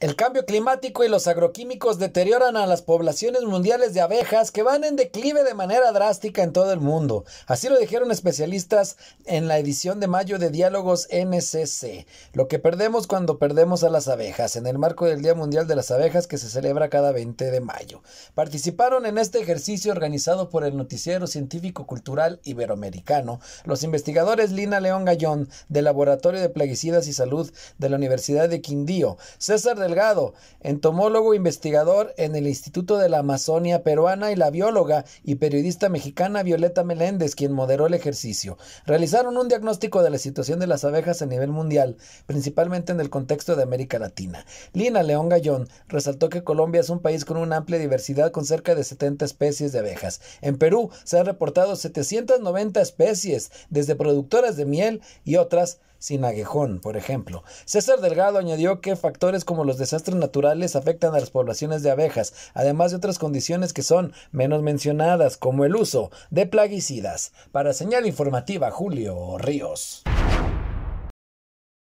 El cambio climático y los agroquímicos deterioran a las poblaciones mundiales de abejas que van en declive de manera drástica en todo el mundo. Así lo dijeron especialistas en la edición de mayo de Diálogos NCC. Lo que perdemos cuando perdemos a las abejas, en el marco del Día Mundial de las Abejas que se celebra cada 20 de mayo. Participaron en este ejercicio organizado por el Noticiero Científico Cultural Iberoamericano los investigadores Lina León Gallón del Laboratorio de Plaguicidas y Salud de la Universidad de Quindío, César de Delgado, entomólogo investigador en el Instituto de la Amazonia Peruana y la bióloga y periodista mexicana Violeta Meléndez, quien moderó el ejercicio. Realizaron un diagnóstico de la situación de las abejas a nivel mundial, principalmente en el contexto de América Latina. Lina León Gallón resaltó que Colombia es un país con una amplia diversidad con cerca de 70 especies de abejas. En Perú se han reportado 790 especies, desde productoras de miel y otras sin aguijón, por ejemplo. César Delgado añadió que factores como los desastres naturales afectan a las poblaciones de abejas, además de otras condiciones que son menos mencionadas, como el uso de plaguicidas. Para señal informativa, Julio Ríos.